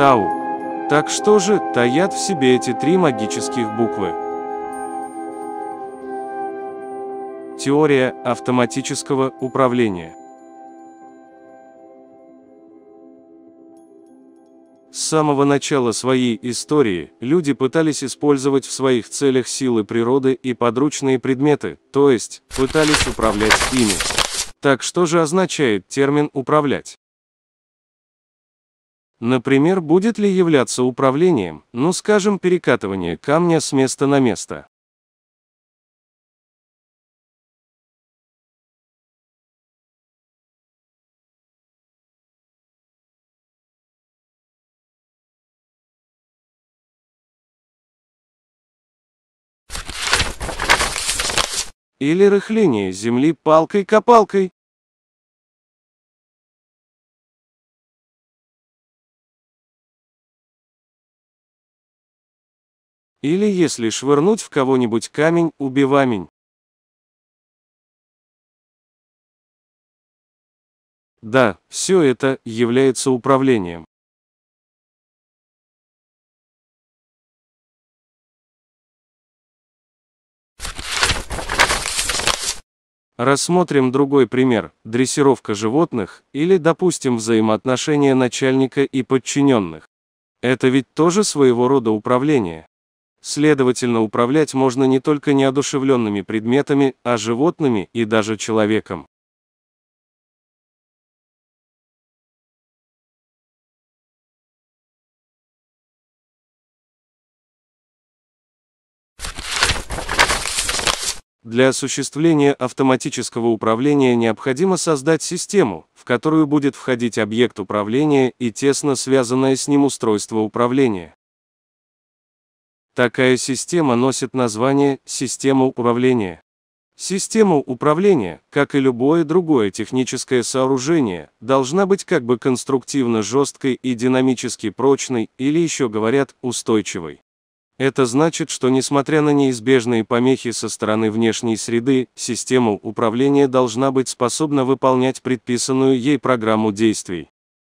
Тау. Так что же таят в себе эти три магических буквы? Теория автоматического управления. С самого начала своей истории люди пытались использовать в своих целях силы природы и подручные предметы, то есть пытались управлять ими. Так что же означает термин «управлять»? Например, будет ли являться управлением, ну скажем, перекатывание камня с места на место. Или рыхление земли палкой-копалкой. Или если швырнуть в кого-нибудь камень, убивамень. Да, все это является управлением. Рассмотрим другой пример – дрессировка животных или, допустим, взаимоотношения начальника и подчиненных. Это ведь тоже своего рода управление. Следовательно, управлять можно не только неодушевленными предметами, а животными и даже человеком. Для осуществления автоматического управления необходимо создать систему, в которую будет входить объект управления и тесно связанное с ним устройство управления. Такая система носит название «система управления». Система управления, как и любое другое техническое сооружение, должна быть как бы конструктивно жесткой и динамически прочной, или еще говорят, устойчивой. Это значит, что несмотря на неизбежные помехи со стороны внешней среды, система управления должна быть способна выполнять предписанную ей программу действий.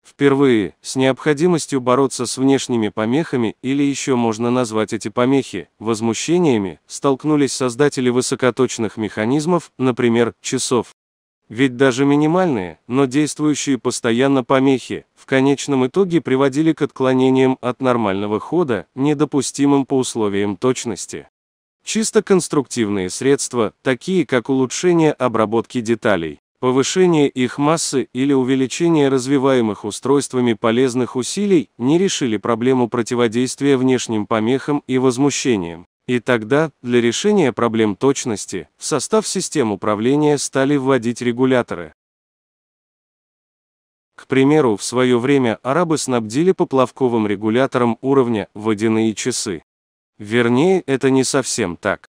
Впервые, с необходимостью бороться с внешними помехами или еще можно назвать эти помехи, возмущениями, столкнулись создатели высокоточных механизмов, например, часов. Ведь даже минимальные, но действующие постоянно помехи, в конечном итоге приводили к отклонениям от нормального хода, недопустимым по условиям точности. Чисто конструктивные средства, такие как улучшение обработки деталей, Повышение их массы или увеличение развиваемых устройствами полезных усилий не решили проблему противодействия внешним помехам и возмущениям. И тогда, для решения проблем точности, в состав систем управления стали вводить регуляторы. К примеру, в свое время арабы снабдили поплавковым регулятором уровня водяные часы. Вернее, это не совсем так.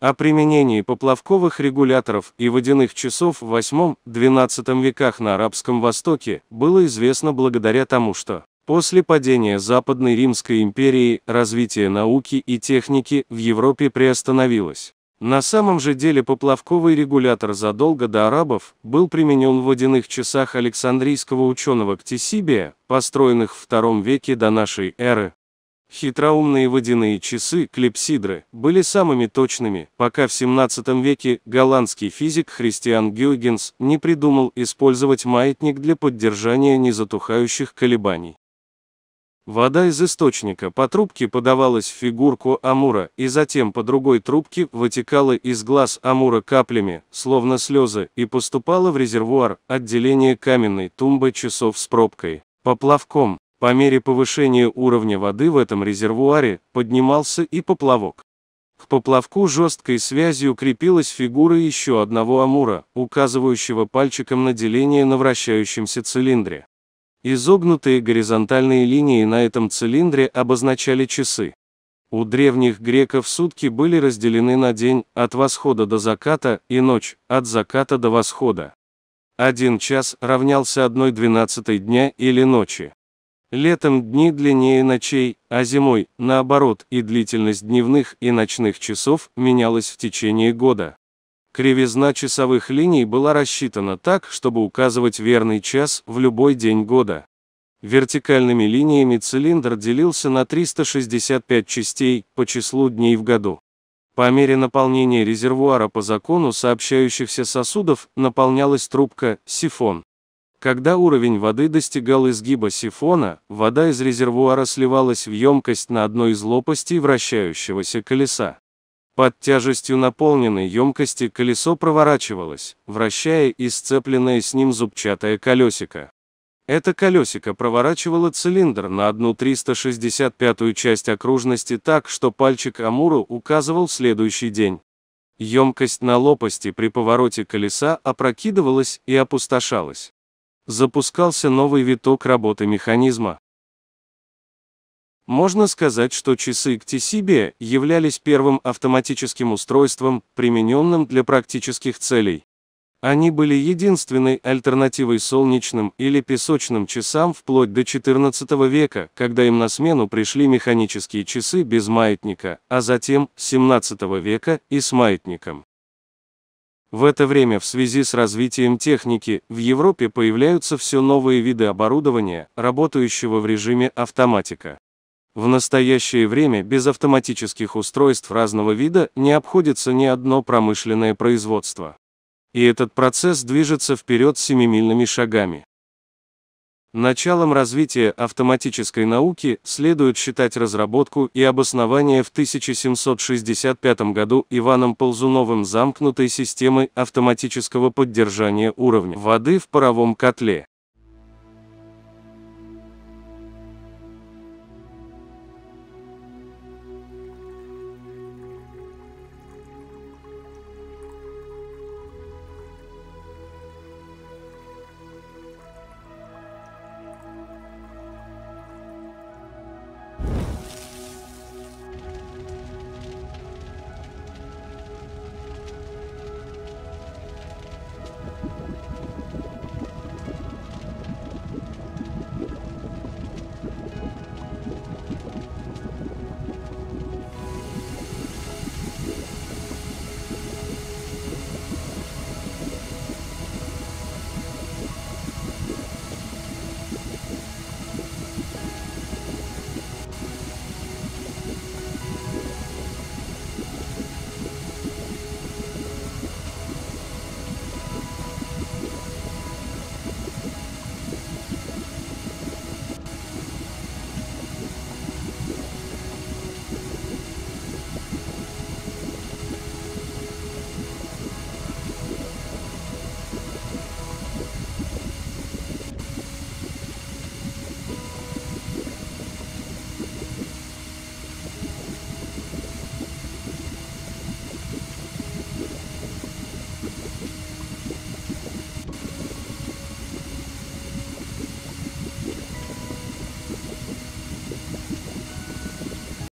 О применении поплавковых регуляторов и водяных часов в 8-12 веках на Арабском Востоке было известно благодаря тому, что после падения Западной Римской империи развитие науки и техники в Европе приостановилось. На самом же деле поплавковый регулятор задолго до арабов был применен в водяных часах Александрийского ученого Ктисибия, построенных в II веке до нашей эры, Хитроумные водяные часы, клипсидры, были самыми точными, пока в 17 веке голландский физик Христиан Гюйгенс не придумал использовать маятник для поддержания незатухающих колебаний. Вода из источника по трубке подавалась в фигурку Амура и затем по другой трубке вытекала из глаз Амура каплями, словно слезы, и поступала в резервуар отделение каменной тумбы часов с пробкой, поплавком. По мере повышения уровня воды в этом резервуаре поднимался и поплавок. К поплавку жесткой связью крепилась фигура еще одного амура, указывающего пальчиком на деление на вращающемся цилиндре. Изогнутые горизонтальные линии на этом цилиндре обозначали часы. У древних греков сутки были разделены на день, от восхода до заката, и ночь, от заката до восхода. Один час равнялся одной двенадцатой дня или ночи. Летом дни длиннее ночей, а зимой, наоборот, и длительность дневных и ночных часов менялась в течение года. Кривизна часовых линий была рассчитана так, чтобы указывать верный час в любой день года. Вертикальными линиями цилиндр делился на 365 частей по числу дней в году. По мере наполнения резервуара по закону сообщающихся сосудов наполнялась трубка, сифон. Когда уровень воды достигал изгиба сифона, вода из резервуара сливалась в емкость на одной из лопастей вращающегося колеса. Под тяжестью наполненной емкости колесо проворачивалось, вращая и сцепленное с ним зубчатое колесико. Это колесико проворачивало цилиндр на одну 365-ю часть окружности так, что пальчик Амуру указывал следующий день. Емкость на лопасти при повороте колеса опрокидывалась и опустошалась запускался новый виток работы механизма. Можно сказать, что часы Ктисибия являлись первым автоматическим устройством, примененным для практических целей. Они были единственной альтернативой солнечным или песочным часам вплоть до XIV века, когда им на смену пришли механические часы без маятника, а затем, XVII века, и с маятником. В это время в связи с развитием техники в Европе появляются все новые виды оборудования, работающего в режиме автоматика. В настоящее время без автоматических устройств разного вида не обходится ни одно промышленное производство. И этот процесс движется вперед семимильными шагами. Началом развития автоматической науки следует считать разработку и обоснование в 1765 году Иваном Ползуновым замкнутой системы автоматического поддержания уровня воды в паровом котле.